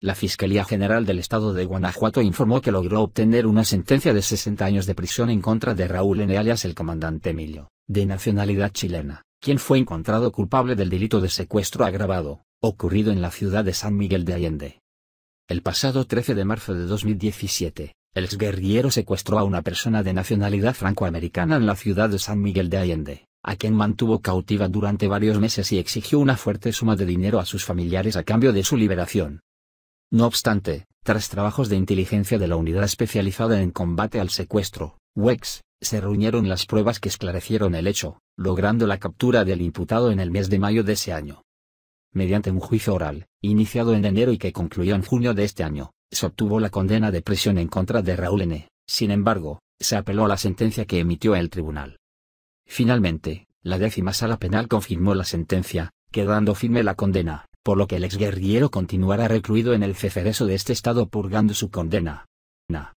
La Fiscalía General del Estado de Guanajuato informó que logró obtener una sentencia de 60 años de prisión en contra de Raúl N. el comandante Emilio, de nacionalidad chilena, quien fue encontrado culpable del delito de secuestro agravado, ocurrido en la ciudad de San Miguel de Allende. El pasado 13 de marzo de 2017, el exguerrillero secuestró a una persona de nacionalidad francoamericana en la ciudad de San Miguel de Allende, a quien mantuvo cautiva durante varios meses y exigió una fuerte suma de dinero a sus familiares a cambio de su liberación. No obstante, tras trabajos de inteligencia de la Unidad Especializada en Combate al Secuestro, WEX, se reunieron las pruebas que esclarecieron el hecho, logrando la captura del imputado en el mes de mayo de ese año. Mediante un juicio oral, iniciado en enero y que concluyó en junio de este año, se obtuvo la condena de prisión en contra de Raúl N. Sin embargo, se apeló a la sentencia que emitió el tribunal. Finalmente, la décima sala penal confirmó la sentencia, quedando firme la condena por lo que el exguerrillero continuará recluido en el cecereso de este estado purgando su condena. Na.